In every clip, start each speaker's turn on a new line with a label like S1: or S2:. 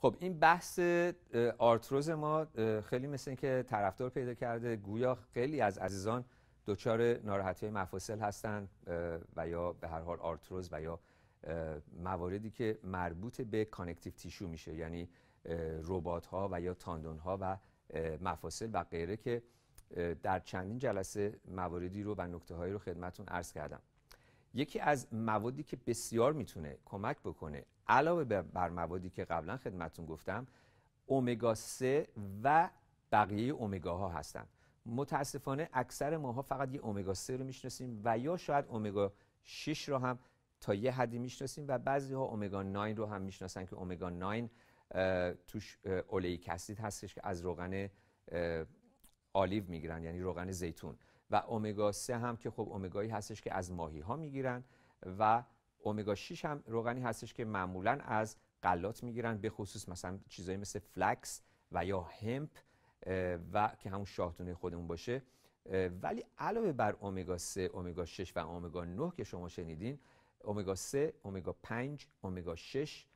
S1: خب این بحث آرتروز ما خیلی مثل اینکه طرفدار پیدا کرده گویا خیلی از عزیزان دچار ناراحتی مفاصل هستند و یا به هر حال آرتروز و یا مواردی که مربوط به کانکتیو تیشو میشه یعنی ربات ها و یا تاندون ها و مفاصل و غیره که در چندین جلسه مواردی رو و نکته هایی رو خدمتون عرض کردم یکی از موادی که بسیار میتونه کمک بکنه علاوه بر موادی که قبلا خدمتون گفتم اومگا 3 و بقیه اومگاها ها هستن متاسفانه اکثر ماها فقط یه اومگا 3 رو میشناسیم و یا شاید اومگا 6 رو هم تا یه حدی میشناسیم و بعضی ها اومگا 9 رو هم میشناسن که اومگا 9 توش اولیک اسید هستش که از روغن آلیو میگیرن یعنی روغن زیتون و امگا 3 هم که خب امگایی هستش که از ماهی ها میگیرن و امگا 6 هم روغنی هستش که معمولا از غلات میگیرن به خصوص مثلا چیزایی مثل فلکس و یا همپ و که همون شاهدونه خودمون باشه ولی علاوه بر امگا 3 امگا 6 و امگا 9 که شما شنیدین امگا 3 امگا 5 امگا 6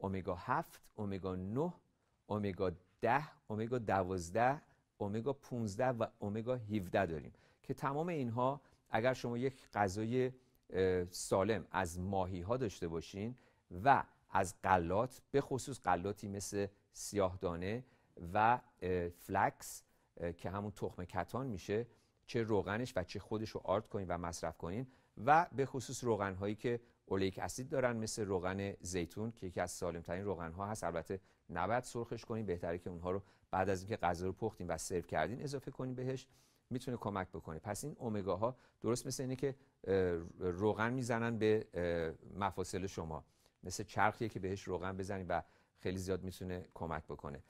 S1: امگا 7 امگا 9 امگا 10 امگا 12 امگا 15 و امگا 17 داریم که تمام اینها اگر شما یک غذای سالم از ماهی ها داشته باشین و از قلات به خصوص قلاتی مثل سیاهدانه و فلکس که همون تخم کتان میشه چه روغنش و چه خودش رو آرد کنین و مصرف کنین و به خصوص روغن هایی که اولیک اسید دارن مثل روغن زیتون که یکی از سالم ترین روغن ها هست البته نباید سرخش کنین بهتره که اونها رو بعد از اینکه غذا رو پختین و سرو کردین اضافه کنین بهش میتونه کمک بکنه پس این ها درست مثل اینه که روغن میزنن به مفاصل شما مثل چرخیه که بهش روغن بزنید و خیلی زیاد میتونه کمک بکنه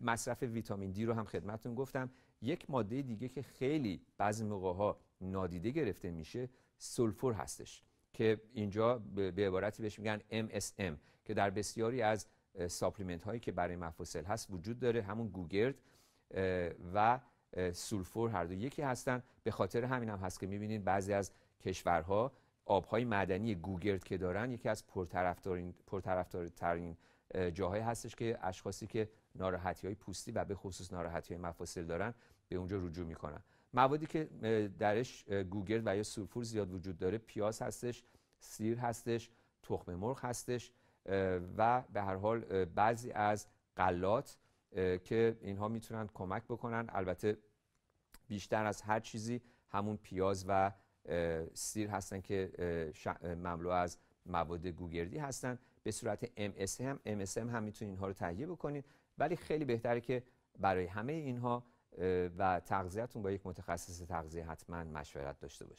S1: مصرف ویتامین دی رو هم خدمتون گفتم یک ماده دیگه که خیلی بعضی موقع ها نادیده گرفته میشه سلفور هستش که اینجا به عبارتی بهش میگن MSM که در بسیاری از ساپلیمنت هایی که برای مفاصل هست وجود داره همون گوگرد و سولفور هر دو یکی هستن به خاطر همین هم هست که میبینید بعضی از کشورها آبهای معدنی گوگرد که دارن یکی از پرطرفدارترین پرطرفدارترین جاهایی هستش که اشخاصی که ناراحتی های پوستی و به خصوص ناراحتی های مفاصل دارن به اونجا رجوع میکنن موادی که درش گوگرد و یا سولفور زیاد وجود داره پیاز هستش سیر هستش تخم مرغ هستش و به هر حال بعضی از قلات که اینها میتونن کمک بکنن البته بیشتر از هر چیزی همون پیاز و سیر هستن که مملو از مواد گوگردی هستن به صورت MSM هم MSM هم میتونید اینها رو تهیه بکنید ولی خیلی بهتره که برای همه اینها و تغذیتون با یک متخصص تغذیه حتما مشورت داشته باشید